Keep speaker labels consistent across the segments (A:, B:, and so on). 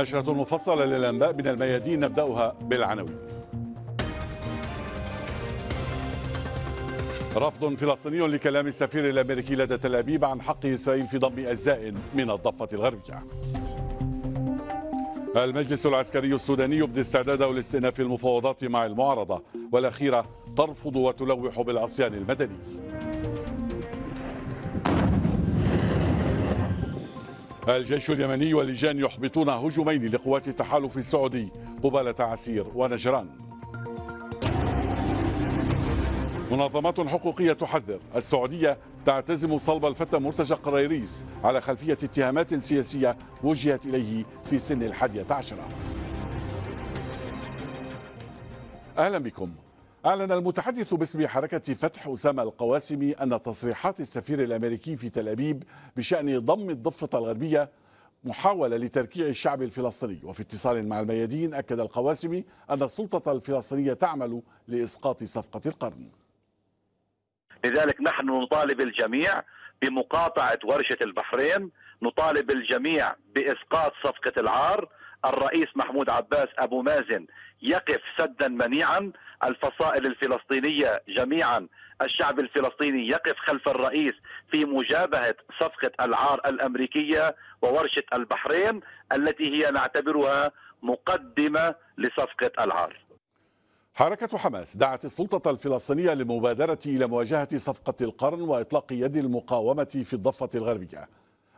A: نشرة مفصلة للأنباء من الميادين نبدأها بالعناوين رفض فلسطيني لكلام السفير الأمريكي لدى تل أبيب عن حق إسرائيل في ضم أجزاء من الضفة الغربية المجلس العسكري السوداني يبدي استعداده لاستئناف المفاوضات مع المعارضة والأخيرة ترفض وتلوح بالعصيان المدني الجيش اليمني واللجان يحبطون هجومين لقوات التحالف السعودي قبالة عسير ونجران منظمات حقوقية تحذر السعودية تعتزم صلب الفتى مرتجى قريريس على خلفية اتهامات سياسية وجهت إليه في سن الحادية عشرة أهلا بكم أعلن المتحدث باسم حركة فتح أسامة القواسمي أن تصريحات السفير الأمريكي في تل أبيب بشأن ضم الضفة الغربية محاولة لتركيع الشعب الفلسطيني وفي اتصال مع الميادين أكد القواسمي أن السلطة الفلسطينية تعمل لإسقاط صفقة القرن
B: لذلك نحن نطالب الجميع بمقاطعة ورشة البحرين نطالب الجميع بإسقاط صفقة العار الرئيس محمود عباس أبو مازن يقف سدا منيعا الفصائل الفلسطينيه جميعا الشعب الفلسطيني يقف خلف الرئيس في مجابهه صفقه العار الامريكيه وورشه البحرين التي هي نعتبرها مقدمه لصفقه العار.
A: حركة حماس دعت السلطة الفلسطينية للمبادرة إلى مواجهة صفقة القرن وإطلاق يد المقاومة في الضفة الغربية.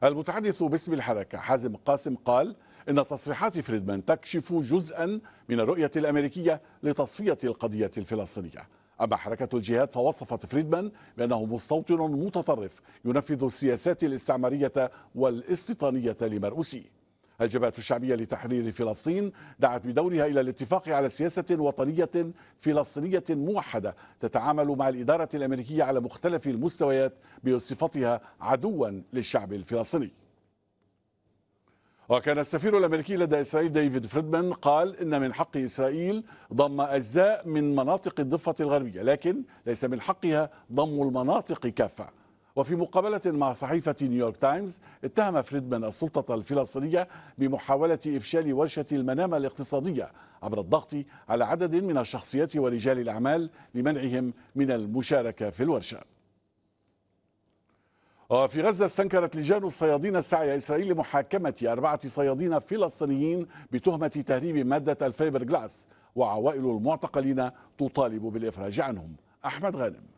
A: المتحدث باسم الحركة حازم قاسم قال: إن تصريحات فريدمان تكشف جزءا من الرؤية الأمريكية لتصفية القضية الفلسطينية أما حركة الجهاد فوصفت فريدمان بأنه مستوطن متطرف ينفذ السياسات الاستعمارية والاستيطانية لمرؤوسه الجبهة الشعبية لتحرير فلسطين دعت بدورها إلى الاتفاق على سياسة وطنية فلسطينية موحدة تتعامل مع الإدارة الأمريكية على مختلف المستويات بصفتها عدوا للشعب الفلسطيني وكان السفير الامريكي لدى اسرائيل ديفيد فريدمان قال ان من حق اسرائيل ضم اجزاء من مناطق الضفه الغربيه لكن ليس من حقها ضم المناطق كافه وفي مقابلة مع صحيفة نيويورك تايمز اتهم فريدمان السلطة الفلسطينية بمحاولة إفشال ورشة المنامة الاقتصادية عبر الضغط على عدد من الشخصيات ورجال الأعمال لمنعهم من المشاركة في الورشة وفي آه، غزة استنكرت لجان الصيادين السعي إسرائيل لمحاكمة أربعة صيادين فلسطينيين بتهمة تهريب مادة الفيبر جلاس وعوائل المعتقلين تطالب بالإفراج عنهم أحمد غانم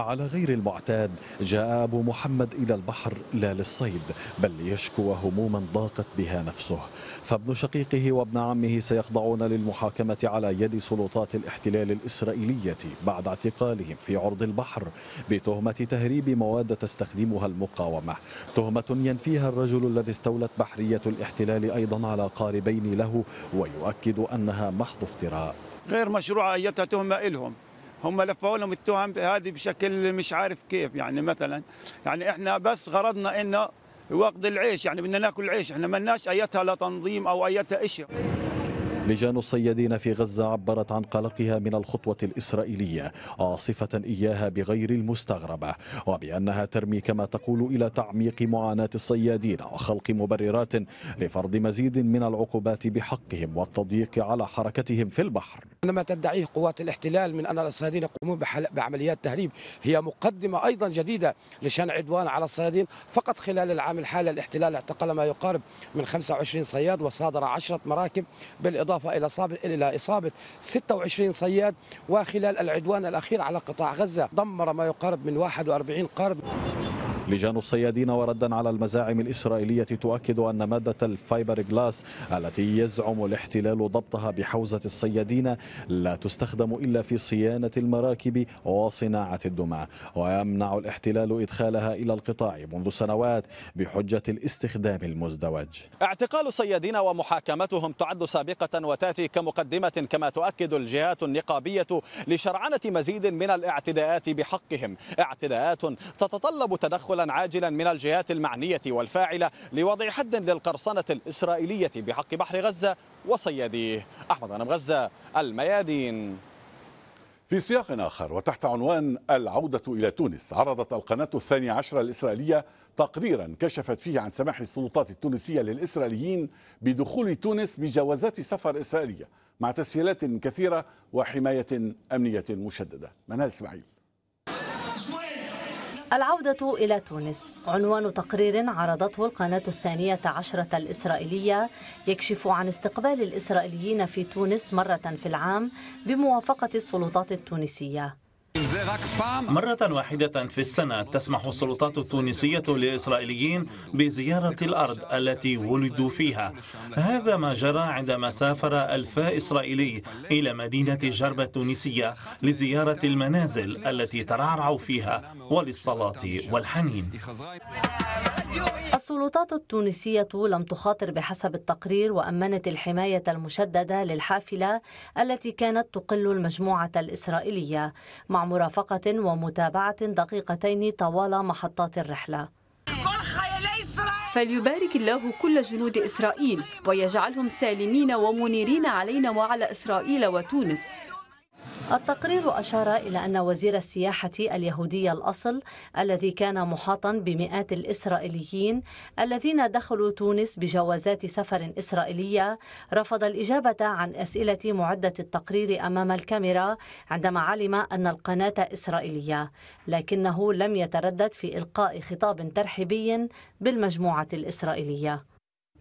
C: على غير المعتاد جاء أبو محمد إلى البحر لا للصيد بل ليشكو هموما ضاقت بها نفسه فابن شقيقه وابن عمه سيخضعون للمحاكمة على يد سلطات الاحتلال الإسرائيلية بعد اعتقالهم في عرض البحر بتهمة تهريب مواد تستخدمها المقاومة تهمة ينفيها الرجل الذي استولت بحرية الاحتلال أيضا على قاربين له ويؤكد أنها محض افتراء
B: غير مشروع أيتها تهمة إلهم هم لفوا لهم التهم هذه بشكل مش عارف كيف يعني مثلا يعني احنا بس غرضنا انه وقت العيش يعني بدنا ناكل عيش احنا ما لناش ايتها لتنظيم او ايتها شيء
C: لجان الصيادين في غزة عبرت عن قلقها من الخطوة الإسرائيلية عاصفة إياها بغير المستغربة وبأنها ترمي كما تقول إلى تعميق معاناة الصيادين وخلق مبررات لفرض مزيد من العقوبات بحقهم والتضييق على حركتهم في البحر
B: ما تدعيه قوات الاحتلال من أن الصيادين يقومون بعمليات تهريب هي مقدمة أيضا جديدة لشان عدوان على الصيادين فقط خلال العام الحالي الاحتلال اعتقل ما يقارب من 25 صياد وصادر 10 مراكب بالإضافة بالإضافة إلى إصابة, إلى إصابة 26 صياد وخلال العدوان الأخير على قطاع غزة دمر ما يقارب من 41 قارب
C: لجان الصيادين وردا على المزاعم الإسرائيلية تؤكد أن مادة الفايبر جلاس التي يزعم الاحتلال ضبطها بحوزة الصيادين لا تستخدم إلا في صيانة المراكب وصناعة الدمى ويمنع الاحتلال إدخالها إلى القطاع منذ سنوات بحجة الاستخدام المزدوج اعتقال صيادين ومحاكمتهم تعد سابقة وتأتي كمقدمة كما تؤكد الجهات النقابية لشرعنة مزيد من الاعتداءات بحقهم اعتداءات تتطلب تدخل تدخلا عاجلا من الجهات المعنية والفاعلة لوضع حد للقرصنة
A: الإسرائيلية بحق بحر غزة وصياديه أحمد غنم غزة الميادين في سياق آخر وتحت عنوان العودة إلى تونس عرضت القناة الثانية عشرة الإسرائيلية تقريرا كشفت فيه عن سماح السلطات التونسية للإسرائيليين بدخول تونس بجوازات سفر إسرائيلية مع تسهيلات كثيرة وحماية أمنية مشددة منال إسماعيل
D: العودة إلى تونس عنوان تقرير عرضته القناة الثانية عشرة الإسرائيلية يكشف عن استقبال الإسرائيليين في تونس مرة في العام بموافقة السلطات التونسية
E: مرة واحدة في السنة تسمح السلطات التونسية للإسرائيليين بزيارة الأرض التي ولدوا فيها هذا ما جرى عندما سافر ألفا إسرائيلي إلى مدينة جربة التونسية لزيارة المنازل التي ترعرعوا فيها وللصلاة والحنين
D: السلطات التونسية لم تخاطر بحسب التقرير وأمنت الحماية المشددة للحافلة التي كانت تقل المجموعة الإسرائيلية مع مرافقة ومتابعة دقيقتين طوال محطات الرحلة فليبارك الله كل جنود إسرائيل ويجعلهم سالمين ومنيرين علينا وعلى إسرائيل وتونس التقرير أشار إلى أن وزير السياحة اليهودي الأصل الذي كان محاطا بمئات الإسرائيليين الذين دخلوا تونس بجوازات سفر إسرائيلية رفض الإجابة عن أسئلة معدة التقرير أمام الكاميرا عندما علم أن القناة إسرائيلية لكنه لم يتردد في إلقاء خطاب ترحيبي بالمجموعة الإسرائيلية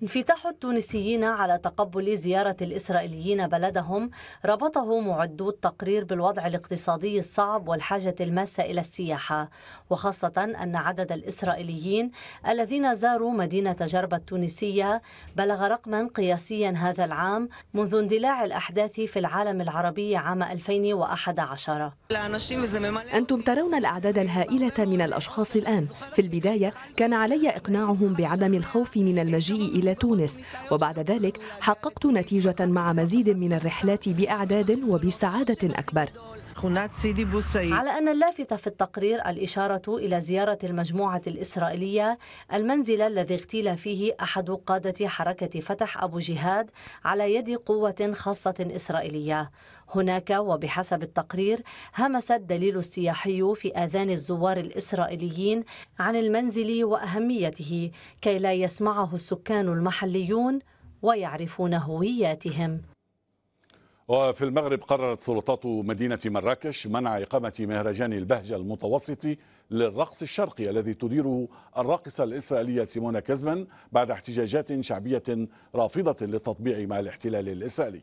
D: انفتاح التونسيين على تقبل زيارة الإسرائيليين بلدهم ربطه معدو التقرير بالوضع الاقتصادي الصعب والحاجة الماسة إلى السياحة وخاصة أن عدد الإسرائيليين الذين زاروا مدينة جربة التونسية بلغ رقما قياسيا هذا العام منذ اندلاع الأحداث في العالم العربي عام 2011 أنتم ترون الأعداد الهائلة من الأشخاص الآن في البداية كان علي إقناعهم بعدم الخوف من المجيء إلى تونس وبعد ذلك حققت نتيجة مع مزيد من الرحلات بأعداد وبسعادة أكبر على أن اللافت في التقرير الإشارة إلى زيارة المجموعة الإسرائيلية المنزل الذي اغتيل فيه أحد قادة حركة فتح أبو جهاد على يد قوة خاصة إسرائيلية هناك وبحسب التقرير همس الدليل السياحي في آذان الزوار الإسرائيليين عن المنزل وأهميته كي لا يسمعه السكان المحليون ويعرفون هوياتهم
A: وفي المغرب قررت سلطات مدينة مراكش منع إقامة مهرجان البهجة المتوسطي للرقص الشرقي الذي تديره الراقصة الإسرائيلية سيمونا كزمان بعد احتجاجات شعبية رافضة للتطبيع مع الاحتلال الإسرائيلي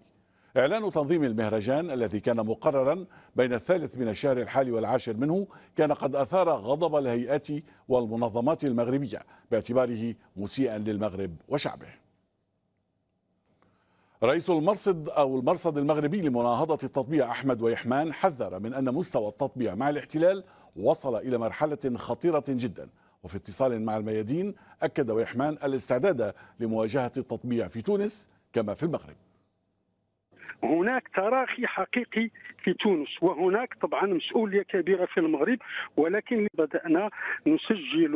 A: إعلان تنظيم المهرجان الذي كان مقررا بين الثالث من الشهر الحالي والعاشر منه كان قد أثار غضب الهيئات والمنظمات المغربية باعتباره مسيئا للمغرب وشعبه رئيس المرصد أو المرصد المغربي لمناهضة التطبيع أحمد ويحمان حذر من أن مستوى التطبيع مع الاحتلال وصل إلى مرحلة خطيرة جدا وفي اتصال مع الميادين أكد ويحمان الاستعداد لمواجهة التطبيع في تونس كما في المغرب
B: هناك تراخي حقيقي في تونس وهناك طبعا مسؤوليه كبيره في المغرب ولكن بدانا نسجل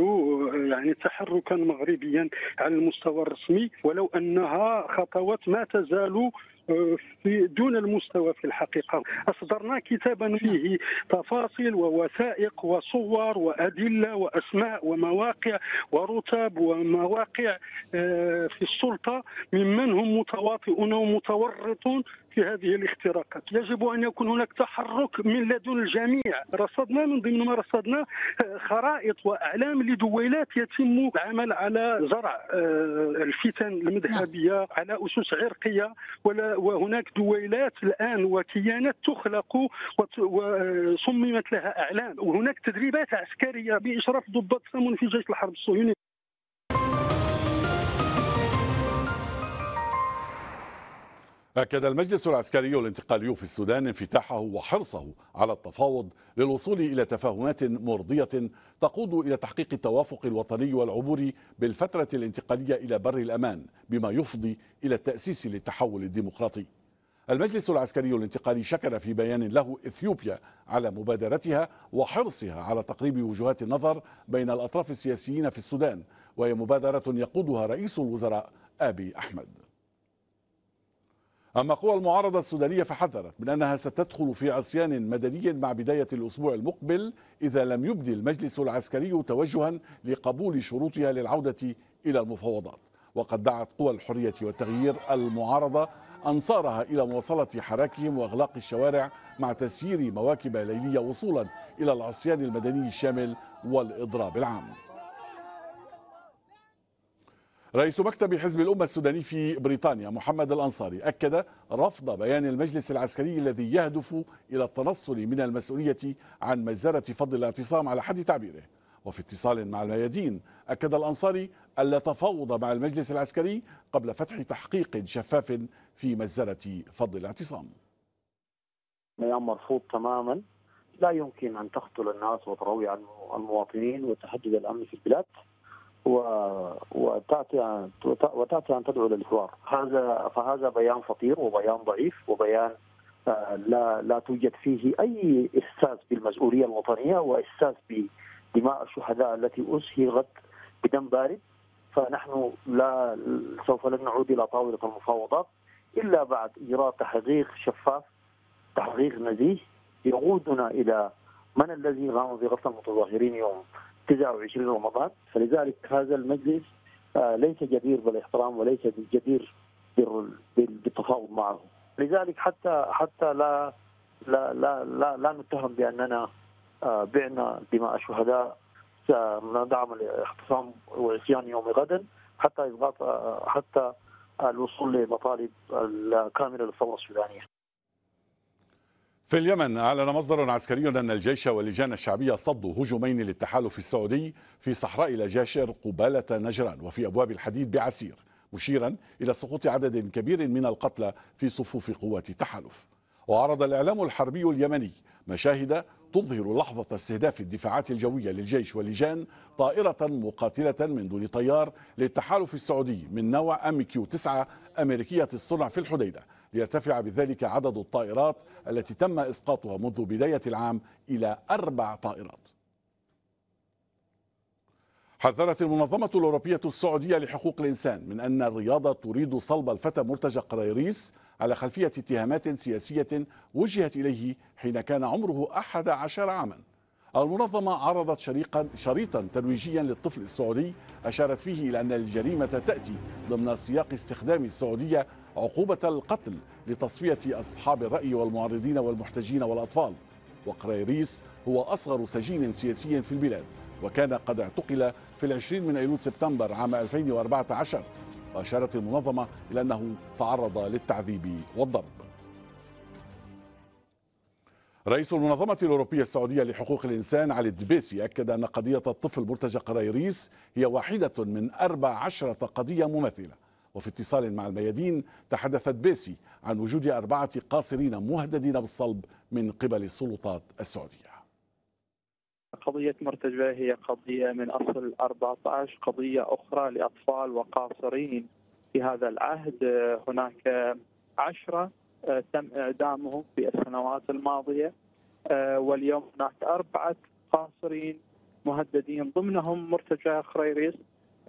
B: يعني تحركا مغربيا على المستوى الرسمي ولو انها خطوات ما تزال آه، في دون المستوى في الحقيقه اصدرنا كتابا فيه تفاصيل ووثائق وصور وادله واسماء ومواقع ورتب ومواقع آه، في السلطه ممن هم متواطئون ومتورطون في هذه الاختراقات يجب أن يكون هناك تحرك من لدن الجميع رصدنا من ضمن ما رصدنا آه، خرائط وأعلام لدويلات يتم العمل على زرع آه، الفتن المذهبية نعم. على أسس عرقية وهناك دويلات الآن وكيانات تخلق وصممت آه، لها أعلام وهناك تدريبات عسكرية بإشراف ضباط في جيش الحرب الصهيوني
A: أكد المجلس العسكري الانتقالي في السودان انفتاحه وحرصه على التفاوض للوصول إلى تفاهمات مرضية تقود إلى تحقيق التوافق الوطني والعبور بالفترة الانتقالية إلى بر الأمان بما يفضي إلى التأسيس للتحول الديمقراطي المجلس العسكري الانتقالي شكر في بيان له إثيوبيا على مبادرتها وحرصها على تقريب وجهات النظر بين الأطراف السياسيين في السودان وهي مبادرة يقودها رئيس الوزراء آبي أحمد أما قوى المعارضة السودانية فحذرت من أنها ستدخل في عصيان مدني مع بداية الأسبوع المقبل إذا لم يبدي المجلس العسكري توجها لقبول شروطها للعودة إلى المفاوضات وقد دعت قوى الحرية والتغيير المعارضة أنصارها إلى مواصلة حراكهم وإغلاق الشوارع مع تسيير مواكب ليلية وصولا إلى العصيان المدني الشامل والإضراب العام رئيس مكتب حزب الأمة السوداني في بريطانيا محمد الأنصاري أكد رفض بيان المجلس العسكري الذي يهدف إلى التنصل من المسؤولية عن مجزرة فضل الاعتصام على حد تعبيره وفي اتصال مع الميادين أكد الأنصاري ألا تفاوض مع المجلس العسكري قبل فتح تحقيق شفاف في مجزرة فضل الاعتصام
B: ميام مرفوض تماما لا يمكن أن تقتل الناس وتروي عن المواطنين وتهدد الأمن في البلاد وتاتي وتاتي ان تدعو للحوار هذا فهذا بيان فقير وبيان ضعيف وبيان آه، لا لا توجد فيه اي احساس بالمسؤوليه الوطنيه واحساس بدماء الشهداء التي اسهغت بدم بارد فنحن لا سوف لن نعود الى طاوله المفاوضات الا بعد اجراء تحقيق شفاف تحقيق نزيه يقودنا الى من الذي قام بقتل المتظاهرين يوم 29 رمضان فلذلك هذا المجلس آه، ليس جدير بالاحترام وليس جدير بالتفاوض معه لذلك حتى حتى لا لا لا لا, لا نتهم باننا آه، بعنا دماء الشهداء سندعم آه، الاعتصام وعصيان يوم غد حتى حتى الوصول لمطالب كامله للثوره السودانيه
A: في اليمن أعلن مصدر عسكري أن الجيش واللجان الشعبية صدوا هجومين للتحالف السعودي في صحراء لجاشر قبالة نجران وفي أبواب الحديد بعسير مشيرا إلى سقوط عدد كبير من القتلى في صفوف قوات التحالف وعرض الإعلام الحربي اليمني مشاهد تظهر لحظة استهداف الدفاعات الجوية للجيش واللجان طائرة مقاتلة من دون طيار للتحالف السعودي من نوع أم كيو 9 أمريكية الصنع في الحديدة ليرتفع بذلك عدد الطائرات التي تم إسقاطها منذ بداية العام إلى أربع طائرات حذرت المنظمة الأوروبية السعودية لحقوق الإنسان من أن الرياضة تريد صلب الفتى مرتجى قريريس على خلفية اتهامات سياسية وجهت إليه حين كان عمره 11 عاما المنظمة عرضت شريقا شريطا ترويجيا للطفل السعودي أشارت فيه إلى أن الجريمة تأتي ضمن سياق استخدام السعودية عقوبة القتل لتصفية أصحاب الرأي والمعارضين والمحتجين والأطفال وقريريس هو أصغر سجين سياسي في البلاد وكان قد اعتقل في العشرين من أيلول سبتمبر عام 2014 وأشارت المنظمة إلى أنه تعرض للتعذيب والضرب رئيس المنظمة الأوروبية السعودية لحقوق الإنسان علي الدبيسي أكد أن قضية الطفل مرتجى قرايريس هي واحدة من 14 قضية مماثلة وفي اتصال مع الميادين تحدثت بيسي عن وجود أربعة قاصرين مهددين بالصلب من قبل السلطات السعودية
B: قضية مرتجبة هي قضية من أصل 14 قضية أخرى لأطفال وقاصرين في هذا العهد هناك عشرة آه، تم إعدامهم في السنوات الماضية آه، واليوم هناك أربعة قاصرين مهددين ضمنهم مرتجى خريريس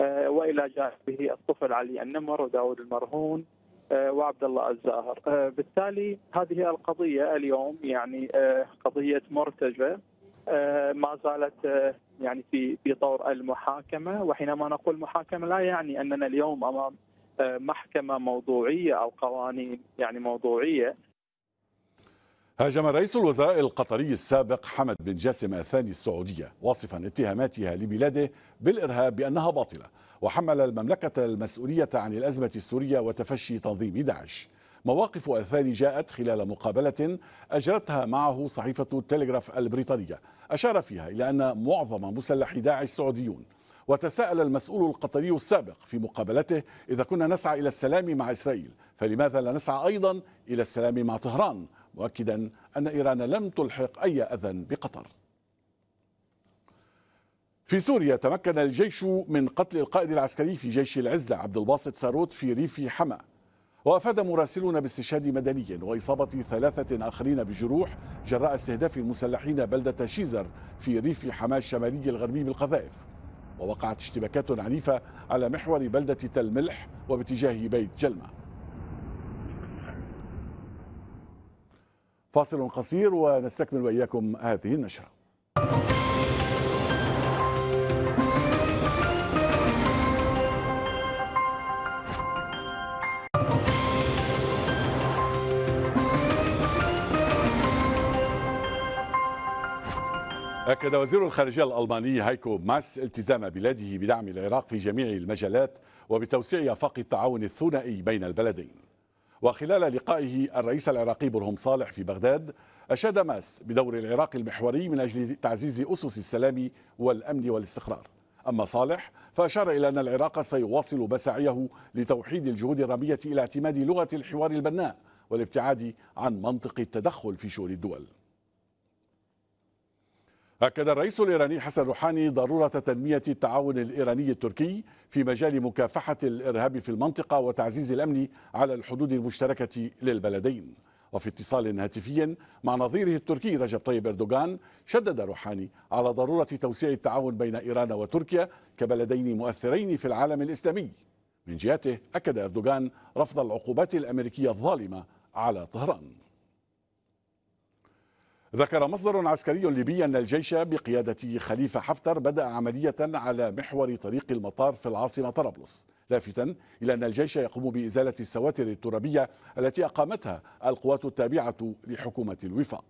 B: آه، والى جانبه الطفل علي النمر وداود المرهون آه، وعبد الله الزاهر آه، بالتالي هذه القضيه اليوم يعني قضيه مرتجه ما زالت يعني في في طور المحاكمه وحينما نقول محاكمه لا يعني اننا اليوم امام محكمه موضوعيه او قوانين يعني موضوعيه
A: هاجم رئيس الوزراء القطري السابق حمد بن جاسم الثاني السعودية واصفا اتهاماتها لبلاده بالإرهاب بأنها باطلة وحمل المملكة المسؤولية عن الأزمة السورية وتفشي تنظيم داعش مواقف الثاني جاءت خلال مقابلة أجرتها معه صحيفة التلغراف البريطانية أشار فيها إلى أن معظم مسلحي داعش سعوديون وتساءل المسؤول القطري السابق في مقابلته إذا كنا نسعى إلى السلام مع إسرائيل فلماذا لا نسعى أيضا إلى السلام مع طهران مؤكدا أن إيران لم تلحق أي أذى بقطر في سوريا تمكن الجيش من قتل القائد العسكري في جيش العزة عبد الباسط ساروت في ريف حما وأفاد مراسلون باستشهاد مدني وإصابة ثلاثة آخرين بجروح جراء استهداف المسلحين بلدة شيزر في ريف حما الشمالي الغربي بالقذائف ووقعت اشتباكات عنيفة على محور بلدة تل ملح وباتجاه بيت جلمه فاصل قصير ونستكمل واياكم هذه النشره أكد وزير الخارجية الألماني هايكو ماس التزام بلاده بدعم العراق في جميع المجالات وبتوسيع آفاق التعاون الثنائي بين البلدين وخلال لقائه الرئيس العراقي برهم صالح في بغداد أشاد ماس بدور العراق المحوري من أجل تعزيز أسس السلام والأمن والاستقرار أما صالح فأشار إلى أن العراق سيواصل بسعيه لتوحيد الجهود الرامية إلى اعتماد لغة الحوار البناء والابتعاد عن منطق التدخل في شؤون الدول أكد الرئيس الإيراني حسن روحاني ضرورة تنمية التعاون الإيراني التركي في مجال مكافحة الإرهاب في المنطقة وتعزيز الأمن على الحدود المشتركة للبلدين وفي اتصال هاتفي مع نظيره التركي رجب طيب اردوغان شدد روحاني على ضروره توسيع التعاون بين ايران وتركيا كبلدين مؤثرين في العالم الاسلامي. من جهته اكد اردوغان رفض العقوبات الامريكيه الظالمه على طهران. ذكر مصدر عسكري ليبي أن الجيش بقيادة خليفة حفتر بدأ عملية على محور طريق المطار في العاصمة طرابلس لافتا إلى أن الجيش يقوم بإزالة السواتر الترابية التي أقامتها القوات التابعة لحكومة الوفاق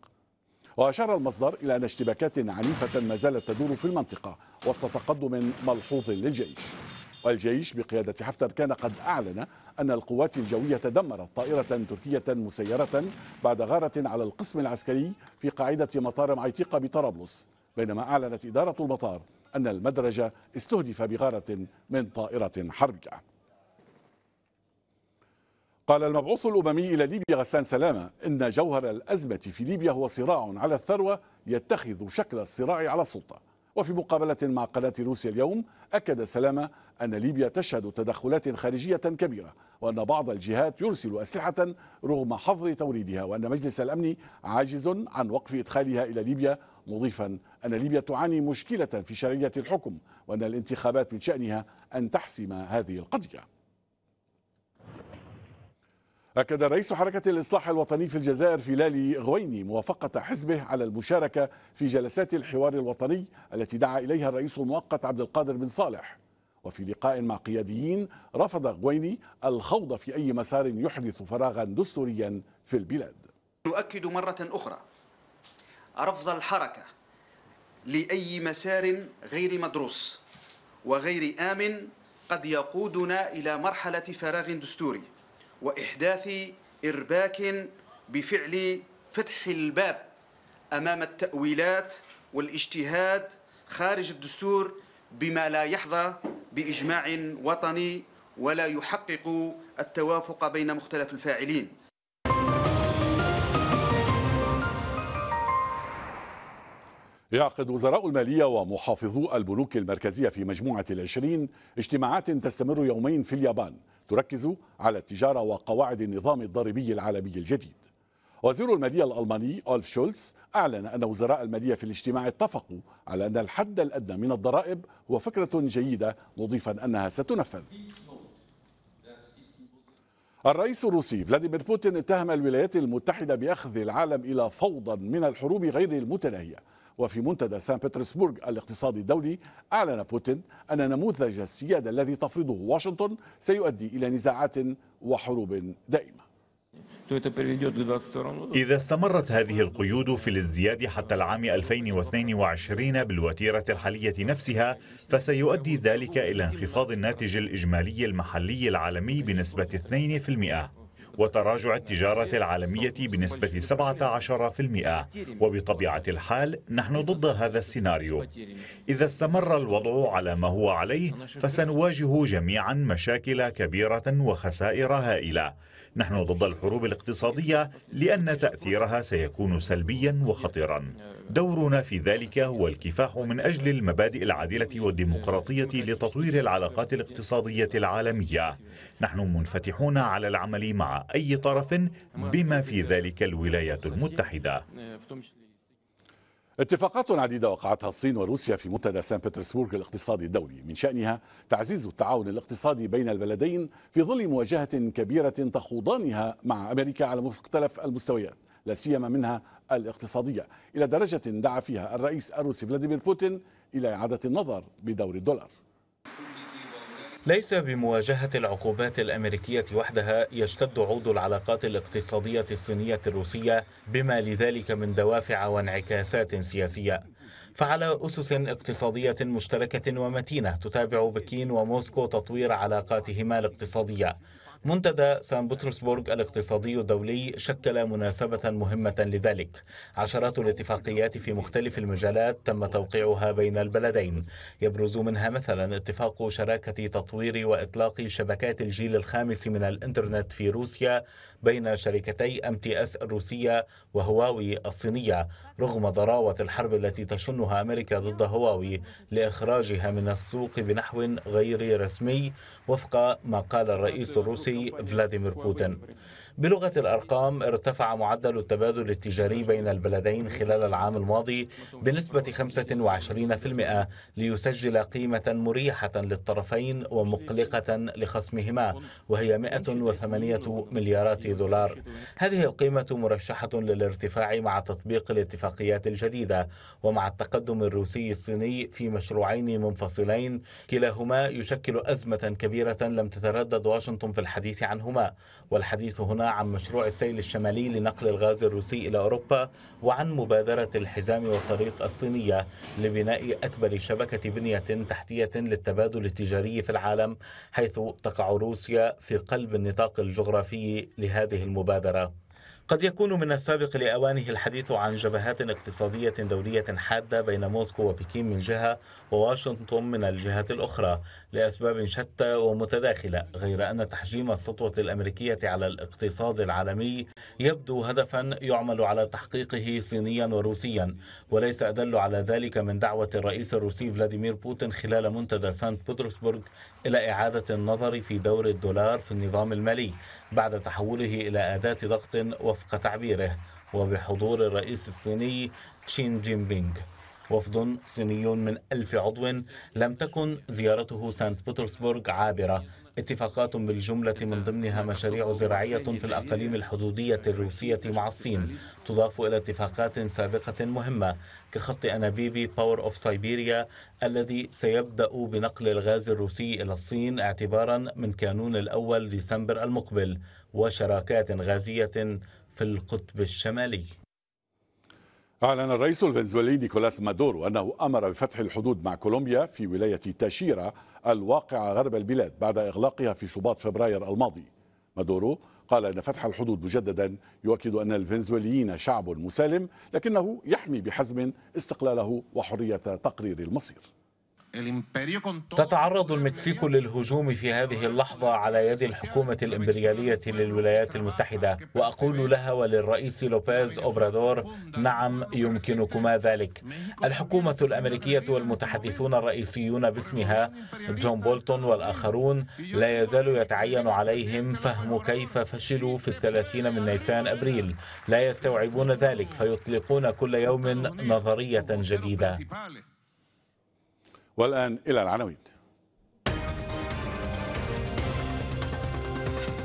A: وأشار المصدر إلى أن اشتباكات عنيفة ما زالت تدور في المنطقة وسط تقدم ملحوظ للجيش والجيش بقيادة حفتر كان قد أعلن أن القوات الجوية دمرت طائرة تركية مسيرة بعد غارة على القسم العسكري في قاعدة مطار معيتيقة بطرابلس بينما أعلنت إدارة المطار أن المدرج استهدف بغارة من طائرة حربية قال المبعوث الأممي إلى ليبيا غسان سلامة إن جوهر الأزمة في ليبيا هو صراع على الثروة يتخذ شكل الصراع على السلطة وفي مقابلة مع قناة روسيا اليوم أكد السلامة أن ليبيا تشهد تدخلات خارجية كبيرة وأن بعض الجهات يرسل أسلحة رغم حظر توريدها وأن مجلس الأمن عاجز عن وقف إدخالها إلى ليبيا مضيفا أن ليبيا تعاني مشكلة في شرعية الحكم وأن الانتخابات من شأنها أن تحسم هذه القضية أكد رئيس حركة الإصلاح الوطني في الجزائر فيلالي غويني موافقة حزبه على المشاركة في جلسات الحوار الوطني التي دعا إليها الرئيس المؤقت عبد القادر بن صالح وفي لقاء مع قياديين رفض غويني الخوض في أي مسار يحدث فراغا دستوريا في البلاد
C: نؤكد مرة أخرى رفض الحركة لأي مسار غير مدروس وغير آمن قد يقودنا إلى مرحلة فراغ دستوري وإحداث إرباك بفعل فتح الباب أمام التأويلات والاجتهاد خارج الدستور بما لا يحظى بإجماع وطني ولا يحقق التوافق بين مختلف الفاعلين
A: يعقد وزراء المالية ومحافظو البنوك المركزية في مجموعة العشرين اجتماعات تستمر يومين في اليابان تركز على التجارة وقواعد النظام الضريبي العالمي الجديد وزير المالية الألماني أولف شولز أعلن أن وزراء المالية في الاجتماع اتفقوا على أن الحد الأدنى من الضرائب هو فكرة جيدة مضيفا أنها ستنفذ الرئيس الروسي فلاديمير بوتين اتهم الولايات المتحدة بأخذ العالم إلى فوضى من الحروب غير المتناهية وفي منتدى سان بطرسبرغ الاقتصادي الدولي أعلن بوتين أن نموذج السيادة الذي تفرضه واشنطن سيؤدي إلى نزاعات وحروب دائمة
E: إذا استمرت هذه القيود في الازدياد حتى العام 2022 بالوتيرة الحالية نفسها فسيؤدي ذلك إلى انخفاض الناتج الإجمالي المحلي العالمي بنسبة 2% وتراجع التجارة العالمية بنسبة 17% وبطبيعة الحال نحن ضد هذا السيناريو إذا استمر الوضع على ما هو عليه فسنواجه جميعا مشاكل كبيرة وخسائر هائلة نحن ضد الحروب الاقتصادية لأن تأثيرها سيكون سلبيا وخطيرا دورنا في ذلك هو الكفاح من أجل المبادئ العادلة والديمقراطية لتطوير العلاقات الاقتصادية العالمية نحن منفتحون على
A: العمل مع أي طرف بما في ذلك الولايات المتحدة اتفاقات عديدة وقعتها الصين وروسيا في منتدى سان بطرسبورغ الاقتصادي الدولي من شأنها تعزيز التعاون الاقتصادي بين البلدين في ظل مواجهة كبيرة تخوضانها مع أمريكا على مختلف المستويات لا سيما منها الاقتصادية إلى درجة دعا فيها الرئيس الروسي فلاديمير بوتين إلى إعادة النظر بدور الدولار
E: ليس بمواجهة العقوبات الأمريكية وحدها يشتد عود العلاقات الاقتصادية الصينية الروسية بما لذلك من دوافع وانعكاسات سياسية فعلى أسس اقتصادية مشتركة ومتينة تتابع بكين وموسكو تطوير علاقاتهما الاقتصادية منتدى سان بطرسبورغ الاقتصادي الدولي شكل مناسبة مهمة لذلك عشرات الاتفاقيات في مختلف المجالات تم توقيعها بين البلدين يبرز منها مثلا اتفاق شراكة تطوير وإطلاق شبكات الجيل الخامس من الإنترنت في روسيا بين شركتي ام تي اس الروسيه وهواوي الصينيه رغم ضراوه الحرب التي تشنها امريكا ضد هواوي لاخراجها من السوق بنحو غير رسمي وفق ما قال الرئيس الروسي فلاديمير بوتين بلغة الأرقام ارتفع معدل التبادل التجاري بين البلدين خلال العام الماضي بنسبة 25% ليسجل قيمة مريحة للطرفين ومقلقة لخصمهما وهي 108 مليارات دولار هذه القيمة مرشحة للارتفاع مع تطبيق الاتفاقيات الجديدة ومع التقدم الروسي الصيني في مشروعين منفصلين كلاهما يشكل أزمة كبيرة لم تتردد واشنطن في الحديث عنهما والحديث هنا عن مشروع السيل الشمالي لنقل الغاز الروسي إلى أوروبا وعن مبادرة الحزام والطريق الصينية لبناء أكبر شبكة بنية تحتية للتبادل التجاري في العالم حيث تقع روسيا في قلب النطاق الجغرافي لهذه المبادرة قد يكون من السابق لأوانه الحديث عن جبهات اقتصادية دولية حادة بين موسكو وبكين من جهة وواشنطن من الجهة الأخرى لأسباب شتى ومتداخلة غير أن تحجيم السطوة الأمريكية على الاقتصاد العالمي يبدو هدفا يعمل على تحقيقه صينيا وروسيا وليس أدل على ذلك من دعوة الرئيس الروسي فلاديمير بوتين خلال منتدى سانت بطرسبرغ إلى إعادة النظر في دور الدولار في النظام المالي بعد تحوله إلى أداة ضغط وفق تعبيره وبحضور الرئيس الصيني تشين جين بينغ وفد صيني من ألف عضو لم تكن زيارته سانت بطرسبورغ عابرة اتفاقات بالجملة من ضمنها مشاريع زراعية في الأقاليم الحدودية الروسية مع الصين تضاف إلى اتفاقات سابقة مهمة كخط أنابيبي باور أوف سيبيريا الذي سيبدأ بنقل الغاز الروسي إلى الصين اعتبارا من كانون الأول ديسمبر المقبل وشراكات غازية في القطب الشمالي
A: أعلن الرئيس الفنزويلي نيكولاس مادورو أنه أمر بفتح الحدود مع كولومبيا في ولاية تاشيرا الواقعة غرب البلاد بعد إغلاقها في شباط فبراير الماضي مادورو قال أن فتح الحدود مجددا يؤكد أن الفنزويليين شعب مسالم لكنه يحمي بحزم استقلاله وحرية تقرير المصير
E: تتعرض المكسيك للهجوم في هذه اللحظة على يد الحكومة الإمبريالية للولايات المتحدة وأقول لها وللرئيس لوبيز أوبرادور نعم يمكنكما ذلك الحكومة الأمريكية والمتحدثون الرئيسيون باسمها جون بولتون والآخرون لا يزال يتعين عليهم فهم كيف فشلوا في الثلاثين من نيسان أبريل لا يستوعبون ذلك فيطلقون
A: كل يوم نظرية جديدة والآن إلى العناوين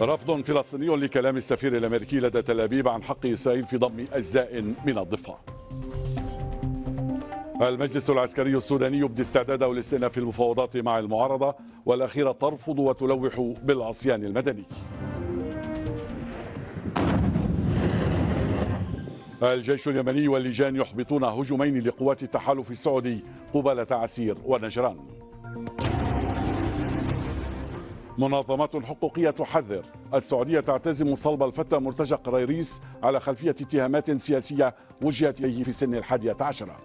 A: رفض فلسطيني لكلام السفير الأمريكي لدى تل أبيب عن حق إسرائيل في ضم أجزاء من الضفة المجلس العسكري السوداني يبدي استعداده لاستئناف المفاوضات مع المعارضة والأخيرة ترفض وتلوح بالعصيان المدني الجيش اليمني واللجان يحبطون هجومين لقوات التحالف السعودي قبالة عسير ونجران منظمات حقوقية تحذر السعودية تعتزم صلب الفتى مرتجى قريريس على خلفية اتهامات سياسية وجهت إليه في سن الحادية عشرة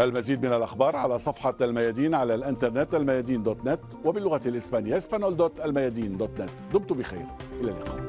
A: المزيد من الأخبار على صفحة الميادين على الإنترنت الميادين دوت نت وباللغة الإسبانية اسبانول دوت الميادين دوت نت دمتم بخير إلى اللقاء